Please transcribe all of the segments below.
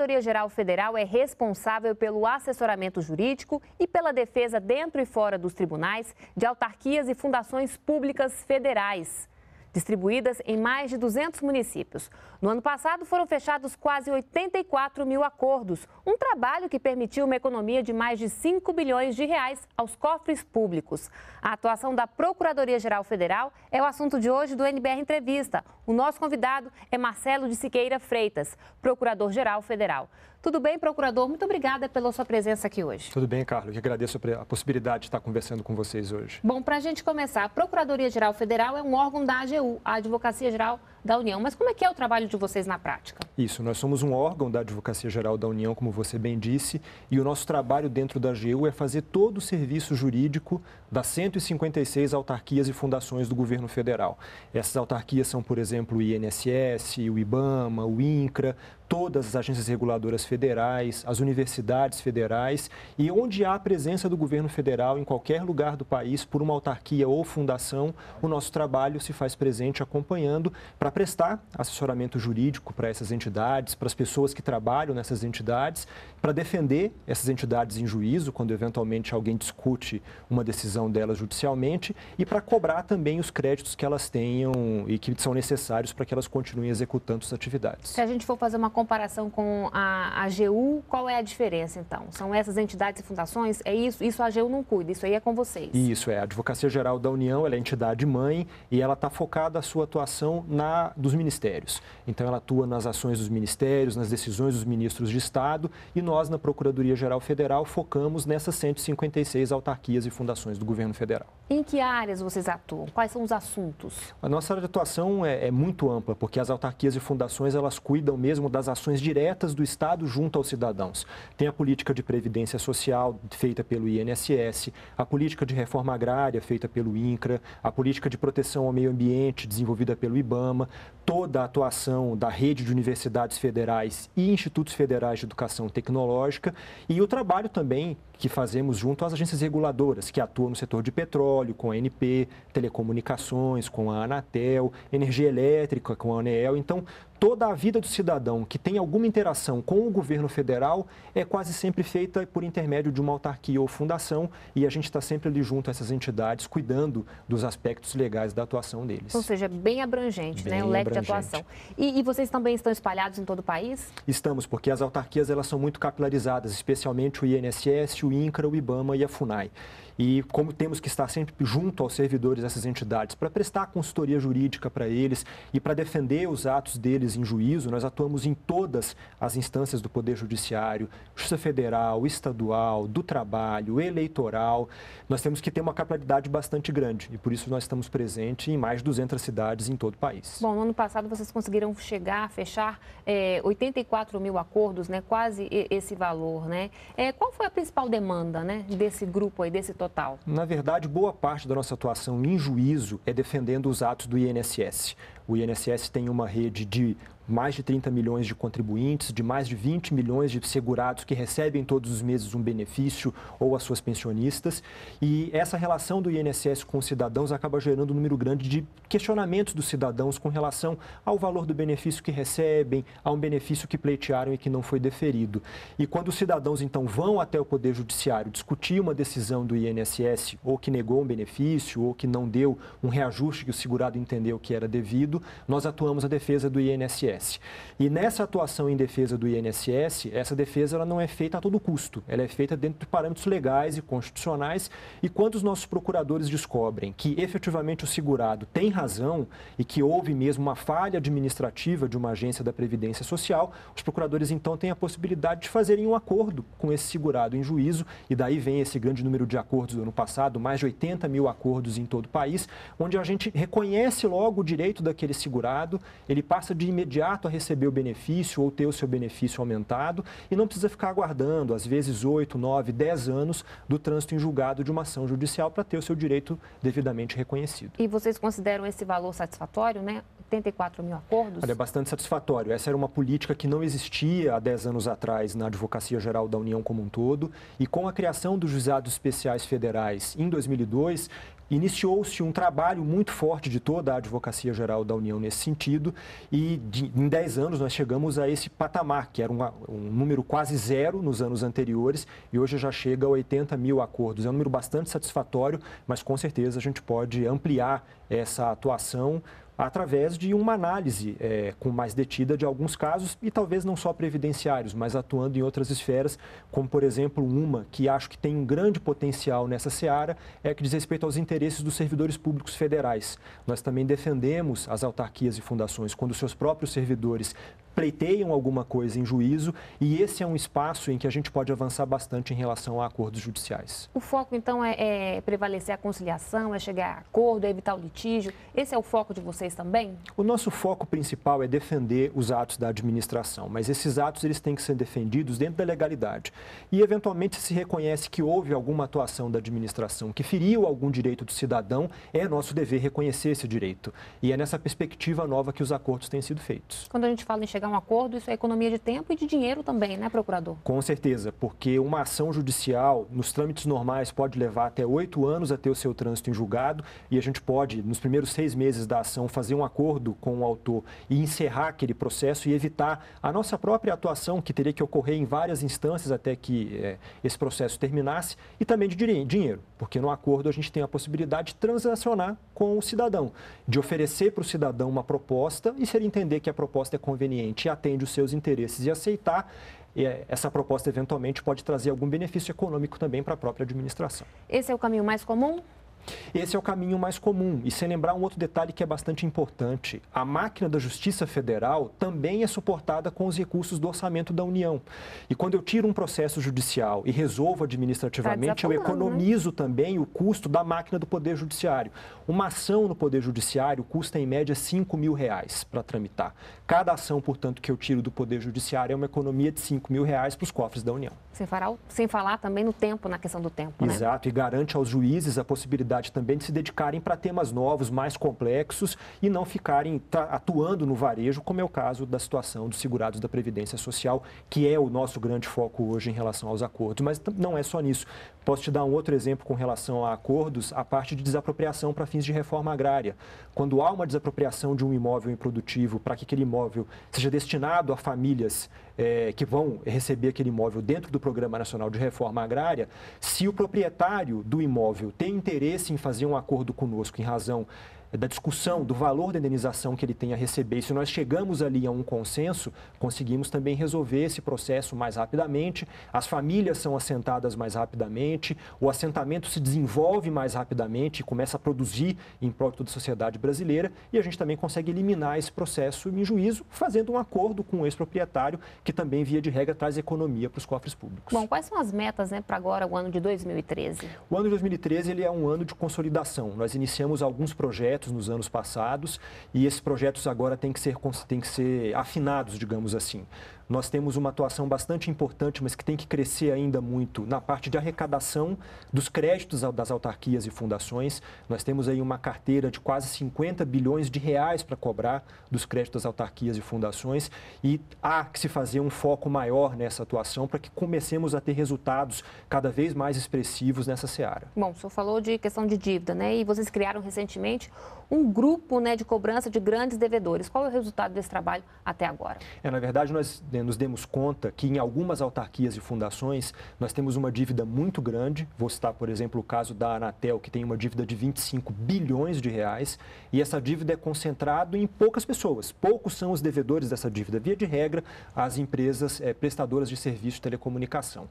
Procuradoria Geral Federal é responsável pelo assessoramento jurídico e pela defesa dentro e fora dos tribunais de autarquias e fundações públicas federais distribuídas em mais de 200 municípios. No ano passado, foram fechados quase 84 mil acordos, um trabalho que permitiu uma economia de mais de 5 bilhões de reais aos cofres públicos. A atuação da Procuradoria-Geral Federal é o assunto de hoje do NBR Entrevista. O nosso convidado é Marcelo de Siqueira Freitas, Procurador-Geral Federal. Tudo bem, procurador? Muito obrigada pela sua presença aqui hoje. Tudo bem, Carlos. Eu agradeço a possibilidade de estar conversando com vocês hoje. Bom, para a gente começar, a Procuradoria-Geral Federal é um órgão da AGU, a Advocacia Geral da União. Mas como é que é o trabalho de vocês na prática? Isso, nós somos um órgão da Advocacia Geral da União, como você bem disse, e o nosso trabalho dentro da AGU é fazer todo o serviço jurídico das 156 autarquias e fundações do governo federal. Essas autarquias são, por exemplo, o INSS, o IBAMA, o INCRA, todas as agências reguladoras federais, as universidades federais e onde há a presença do governo federal em qualquer lugar do país por uma autarquia ou fundação, o nosso trabalho se faz presente acompanhando para prestar assessoramento jurídico para essas entidades, para as pessoas que trabalham nessas entidades, para defender essas entidades em juízo quando eventualmente alguém discute uma decisão delas judicialmente e para cobrar também os créditos que elas tenham e que são necessários para que elas continuem executando suas atividades. Se a gente for fazer uma comparação com a AGU, qual é a diferença então? São essas entidades e fundações? É isso? Isso a AGU não cuida, isso aí é com vocês. Isso, é. A Advocacia Geral da União ela é a entidade mãe e ela está focada a sua atuação na dos ministérios. Então, ela atua nas ações dos ministérios, nas decisões dos ministros de Estado e nós, na Procuradoria Geral Federal, focamos nessas 156 autarquias e fundações do governo federal. Em que áreas vocês atuam? Quais são os assuntos? A nossa área de atuação é, é, muito ampla, porque as autarquias e fundações elas cuidam mesmo das ações diretas do Estado junto aos cidadãos. Tem a política de previdência social feita pelo INSS, a política de reforma agrária feita pelo INCRA, a política de proteção ao meio ambiente desenvolvida pelo IBAMA, toda a atuação da rede de universidades federais e institutos federais de educação tecnológica e o trabalho também que fazemos junto às agências reguladoras que atuam no setor de petróleo com a ANP, telecomunicações com a Anatel, energia elétrica com a ANEEL. Então, toda a vida do cidadão que tem alguma interação com o governo federal é quase sempre feita por intermédio de uma autarquia ou fundação e a gente está sempre ali junto a essas entidades, cuidando dos aspectos legais da atuação deles. Ou seja, bem abrangente, né? bem né? O leque abrangente. de atuação. E, e, vocês também estão espalhados em todo o país? Estamos, porque as autarquias elas são muito capilarizadas, especialmente o INSS, o INCRA, o IBAMA e a FUNAI. E como temos que estar sempre junto aos servidores dessas entidades para prestar consultoria jurídica para eles e para defender os atos deles em juízo, nós atuamos em todas as instâncias do Poder Judiciário, Justiça Federal, Estadual, do Trabalho, Eleitoral. Nós temos que ter uma capilaridade bastante grande e por isso nós estamos presentes em mais de 200 cidades em todo o país. Bom, no ano passado vocês conseguiram chegar, a fechar é, eh, 84 mil acordos, né? quase esse valor. Né? É, qual foi a principal demanda né? desse grupo aí, desse total? Na verdade, boa parte da nossa atuação em juízo é defendendo os atos do INSS. O INSS tem uma rede de mais de 30 milhões de contribuintes, de mais de 20 milhões de segurados que recebem todos os meses um benefício ou as suas pensionistas. E essa relação do INSS com os cidadãos acaba gerando um número grande de questionamentos dos cidadãos com relação ao valor do benefício que recebem, a um benefício que pleitearam e que não foi deferido. E quando os cidadãos então vão até o Poder Judiciário discutir uma decisão do INSS ou que negou um benefício ou que não deu um reajuste que o segurado entendeu que era devido, nós atuamos a defesa do INSS. INSS. E nessa atuação em defesa do INSS, essa defesa ela não é feita a todo custo, ela é feita dentro de parâmetros legais e constitucionais. E quando os nossos procuradores descobrem que efetivamente o segurado tem razão e que houve mesmo uma falha administrativa de uma agência da Previdência Social, os procuradores então têm a possibilidade de fazerem um acordo com esse segurado em juízo, e daí vem esse grande número de acordos do ano passado mais de 80 mil acordos em todo o país onde a gente reconhece logo o direito daquele segurado, ele passa de imediato imediato a receber o benefício ou ter o seu benefício aumentado e não precisa ficar aguardando, às vezes, 8, 9, 10 anos do trânsito em julgado de uma ação judicial para ter o seu direito devidamente reconhecido. E vocês consideram esse valor satisfatório, né? 84 mil acordos? Olha, é bastante satisfatório. Essa era uma política que não existia há 10 anos atrás na Advocacia Geral da União como um todo. E com a criação dos juizados especiais federais em 2002, Iniciou-se um trabalho muito forte de toda a Advocacia Geral da União nesse sentido e de, em 10 anos nós chegamos a esse patamar, que era um, um número quase zero nos anos anteriores e hoje já chega a 80 mil acordos. É um número bastante satisfatório, mas com certeza a gente pode ampliar essa atuação através de uma análise é, com mais detida de alguns casos e talvez não só previdenciários, mas atuando em outras esferas, como por exemplo uma que acho que tem um grande potencial nessa seara, é que diz respeito aos interesses dos servidores públicos federais. Nós também defendemos as autarquias e fundações quando seus próprios servidores pleiteiam alguma coisa em juízo e esse é um espaço em que a gente pode avançar bastante em relação a acordos judiciais. O foco, então, é, é prevalecer a conciliação, é chegar a acordo, é evitar o litígio. Esse é o foco de vocês também? O nosso foco principal é defender os atos da administração, mas esses atos eles têm que ser defendidos dentro da legalidade. E, eventualmente, se reconhece que houve alguma atuação da administração que feriu algum direito do cidadão, é nosso dever reconhecer esse direito. E é nessa perspectiva nova que os acordos têm sido feitos. Quando a gente fala em chegar chegar a um acordo, isso é economia de tempo e de dinheiro também, né, procurador? Com certeza, porque uma ação judicial, nos trâmites normais, pode levar até oito anos até o seu trânsito em julgado e a gente pode, nos primeiros seis meses da ação, fazer um acordo com o autor e encerrar aquele processo e evitar a nossa própria atuação, que teria que ocorrer em várias instâncias até que é, esse processo terminasse, e também de dinheiro, porque no acordo a gente tem a possibilidade de transacionar com o cidadão, de oferecer para o cidadão uma proposta e se ele entender que a proposta é conveniente cliente atende os seus interesses e aceitar, eh, essa proposta eventualmente pode trazer algum benefício econômico também para a própria administração. Esse é o caminho mais comum? Esse é o caminho mais comum. E sem lembrar um outro detalhe que é bastante importante: a máquina da Justiça Federal também é suportada com os recursos do orçamento da União. E quando eu tiro um processo judicial e resolvo administrativamente, tá eu né? economizo né? também o custo da máquina do Poder Judiciário. Uma ação no Poder Judiciário custa em média 5 mil reais para tramitar. Cada ação, portanto, que eu tiro do Poder Judiciário é uma economia de 5 mil reais para os cofres da União. Sem falar, sem falar também no tempo, na questão do tempo. Né? Exato, né? e garante aos juízes a possibilidade oportunidade também de se dedicarem para temas novos, mais complexos e não ficarem atuando no varejo, como é o caso da situação dos segurados da Previdência Social, que é o nosso grande foco hoje em relação aos acordos. Mas não é só nisso. Posso te dar um outro exemplo com relação a acordos, a parte de desapropriação para fins de reforma agrária. Quando há uma desapropriação de um imóvel improdutivo para que aquele imóvel seja destinado a famílias é, que vão receber aquele imóvel dentro do Programa Nacional de Reforma Agrária, se o proprietário do imóvel tem interesse sim fazer um acordo conosco em razão da discussão do valor da indenização que ele tem a receber. E se nós chegamos ali a um consenso, conseguimos também resolver esse processo mais rapidamente, as famílias são assentadas mais rapidamente, o assentamento se desenvolve mais rapidamente, e começa a produzir em prol da sociedade brasileira e a gente também consegue eliminar esse processo em juízo, fazendo um acordo com o ex-proprietário, que também, via de regra, traz economia para os cofres públicos. Bom, quais são as metas né, para agora, o ano de 2013? O ano de 2013 ele é um ano de consolidação. Nós iniciamos alguns projetos projetos nos anos passados e esses projetos agora têm que ser, têm que ser afinados, digamos assim. Nós temos uma atuação bastante importante, mas que tem que crescer ainda muito na parte de arrecadação dos créditos das autarquias e fundações. Nós temos aí uma carteira de quase 50 bilhões de reais para cobrar dos créditos das autarquias e fundações e há que se fazer um foco maior nessa atuação para que comecemos a ter resultados cada vez mais expressivos nessa seara. Bom, o senhor falou de questão de dívida, né? E vocês criaram recentemente um grupo né, de cobrança de grandes devedores. Qual é o resultado desse trabalho até agora? É, na verdade, nós né, né, nos demos conta que em algumas autarquias e fundações nós temos uma dívida muito grande. Vou citar, por exemplo, o caso da Anatel, que tem uma dívida de 25 bilhões de reais, e essa dívida é concentrada em poucas pessoas. Poucos são os devedores dessa dívida, via de regra, as empresas é, prestadoras de serviço de telecomunicação.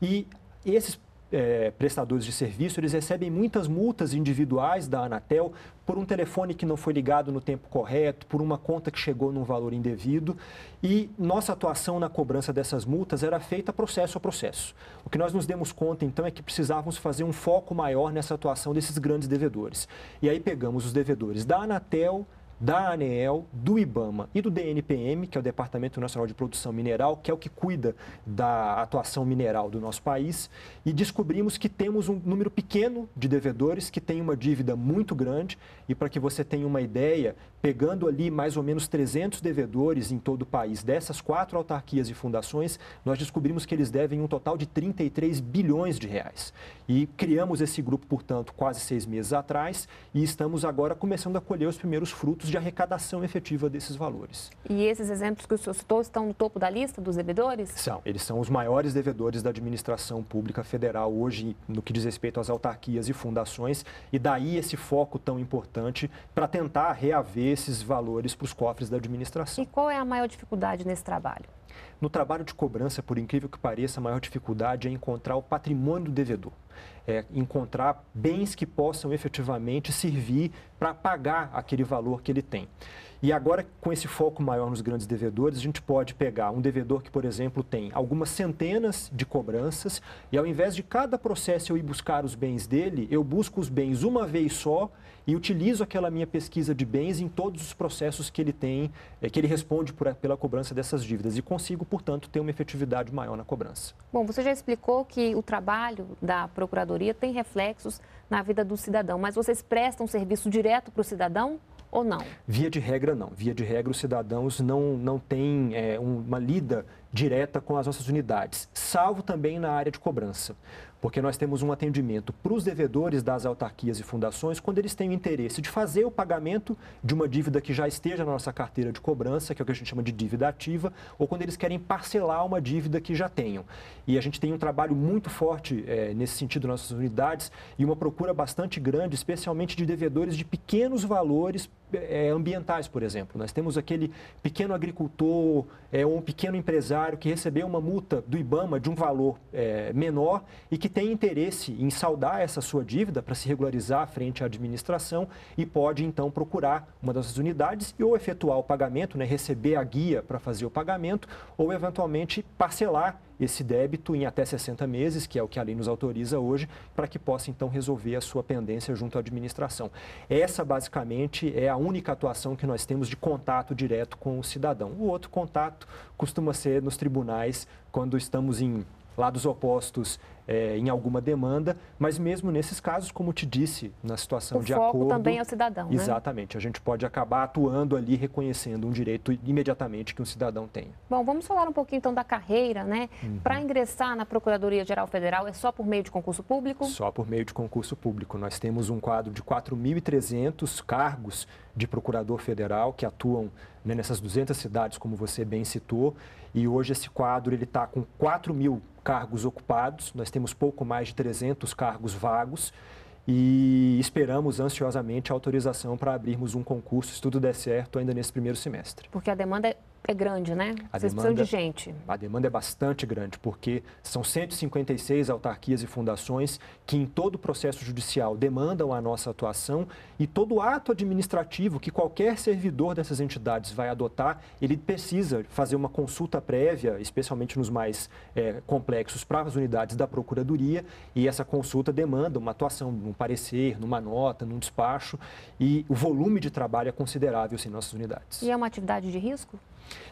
E esses é, prestadores de serviço, eles recebem muitas multas individuais da Anatel por um telefone que não foi ligado no tempo correto, por uma conta que chegou num valor indevido. E nossa atuação na cobrança dessas multas era feita processo a processo. O que nós nos demos conta, então, é que precisávamos fazer um foco maior nessa atuação desses grandes devedores. E aí pegamos os devedores da Anatel, da ANEEL, do IBAMA e do DNPM, que é o Departamento Nacional de Produção Mineral, que é o que cuida da atuação mineral do nosso país, e descobrimos que temos um número pequeno de devedores que tem uma dívida muito grande. E para que você tenha uma ideia, pegando ali mais ou menos 300 devedores em todo o país, dessas quatro autarquias e fundações, nós descobrimos que eles devem um total de 33 bilhões de reais. E criamos esse grupo, portanto, quase seis meses atrás e estamos agora começando a colher os primeiros frutos de arrecadação efetiva desses valores. E esses exemplos que o senhor citou estão no topo da lista dos devedores? São. Eles são os maiores devedores da administração pública federal hoje no que diz respeito às autarquias e fundações, e daí esse foco tão importante para tentar reaver esses valores para os cofres da administração. E qual é a maior dificuldade nesse trabalho? No trabalho de cobrança, por incrível que pareça, a maior dificuldade é encontrar o patrimônio do devedor. É encontrar bens que possam efetivamente servir para pagar aquele valor que ele tem. E agora, com esse foco maior nos grandes devedores, a gente pode pegar um devedor que, por exemplo, tem algumas centenas de cobranças e ao invés de cada processo eu ir buscar os bens dele, eu busco os bens uma vez só e utilizo aquela minha pesquisa de bens em todos os processos que ele tem, eh, que ele responde por, pela cobrança dessas dívidas e consigo, portanto, ter uma efetividade maior na cobrança. Bom, você já explicou que o trabalho da Procuradoria tem reflexos na vida do cidadão, mas vocês prestam serviço direto para o cidadão? ou não? Via de regra, não. Via de regra, os cidadãos não, não têm é, uma lida direta com as nossas unidades, salvo também na área de cobrança porque nós temos um atendimento para os devedores das autarquias e fundações quando eles têm o interesse de fazer o pagamento de uma dívida que já esteja na nossa carteira de cobrança, que é o que a gente chama de dívida ativa, ou quando eles querem parcelar uma dívida que já tenham. E a gente tem um trabalho muito forte é, nesse sentido nas nossas unidades e uma procura bastante grande, especialmente de devedores de pequenos valores é, ambientais, por exemplo. Nós temos aquele pequeno agricultor é, ou um pequeno empresário que recebeu uma multa do IBAMA de um valor menor e que tem interesse em saldar essa sua dívida para se regularizar frente à administração e pode então procurar uma dessas unidades e ou efetuar o pagamento, né, receber a guia para fazer o pagamento ou eventualmente parcelar esse débito em até 60 meses, que é o que a lei nos autoriza hoje, para que possa então resolver a sua pendência junto à administração. Essa basicamente é a única atuação que nós temos de contato direto com o cidadão. O outro contato costuma ser nos tribunais quando estamos em lados opostos é, em alguma demanda, mas mesmo nesses casos, como te disse, na situação o de foco acordo. também é o cidadão. Né? Exatamente, né? a gente pode acabar atuando ali, reconhecendo um direito imediatamente que um cidadão tem. Bom, vamos falar um pouquinho então da carreira, né? Uhum. Para ingressar na Procuradoria Geral Federal é só por meio de concurso público? Só por meio de concurso público. Nós temos um quadro de 4.300 cargos de procurador federal que atuam né, nessas 200 cidades, como você bem citou, e hoje esse quadro ele está com 4 mil cargos ocupados, nós temos pouco mais de 300 cargos vagos e esperamos ansiosamente a autorização para abrirmos um concurso, se tudo der certo, ainda nesse primeiro semestre. Porque a demanda é é grande, né? A Vocês demanda, precisam de gente. A demanda é bastante grande, porque são 156 autarquias e fundações que em todo o processo judicial demandam a nossa atuação e todo ato administrativo que qualquer servidor dessas entidades vai adotar, ele precisa fazer uma consulta prévia, especialmente nos mais é, complexos, para as unidades da Procuradoria e essa consulta demanda uma atuação num parecer, numa nota, num despacho e o volume de trabalho é considerável em nossas unidades. E é uma atividade de risco?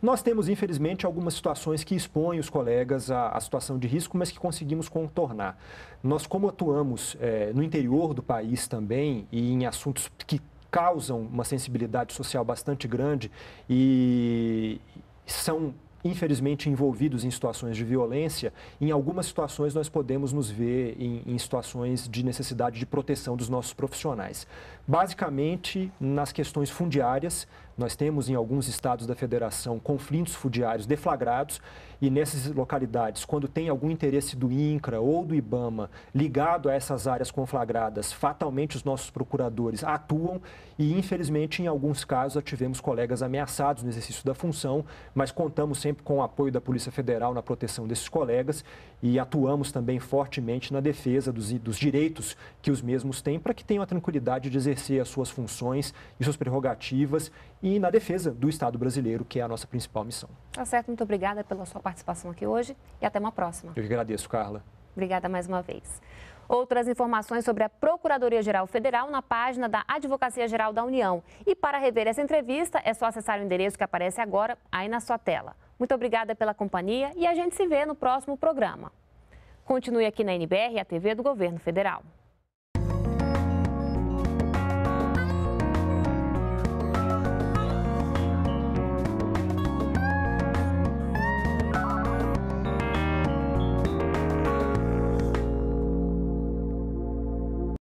Nós temos, infelizmente, algumas situações que expõem os colegas à, à situação de risco, mas que conseguimos contornar. Nós, como atuamos é, no interior do país também e em assuntos que causam uma sensibilidade social bastante grande e são infelizmente envolvidos em situações de violência, em algumas situações nós podemos nos ver em, em, situações de necessidade de proteção dos nossos profissionais. Basicamente, nas questões fundiárias, nós temos em alguns estados da federação conflitos fundiários deflagrados e nessas localidades, quando tem algum interesse do INCRA ou do IBAMA ligado a essas áreas conflagradas, fatalmente os nossos procuradores atuam e, infelizmente, em alguns casos já tivemos colegas ameaçados no exercício da função, mas contamos sempre com o apoio da Polícia Federal na proteção desses colegas e atuamos também fortemente na defesa dos, dos direitos que os mesmos têm para que tenham a tranquilidade de exercer as suas funções e suas prerrogativas e na defesa do Estado brasileiro, que é a nossa principal missão. Tá certo, muito obrigada pela sua participação aqui hoje e até uma próxima. Eu que agradeço, Carla. Obrigada mais uma vez. Outras informações sobre a Procuradoria-Geral Federal na página da Advocacia Geral da União. E para rever essa entrevista, é só acessar o endereço que aparece agora aí na sua tela. Muito obrigada pela companhia e a gente se vê no próximo programa. Continue aqui na NBR, a TV do Governo Federal.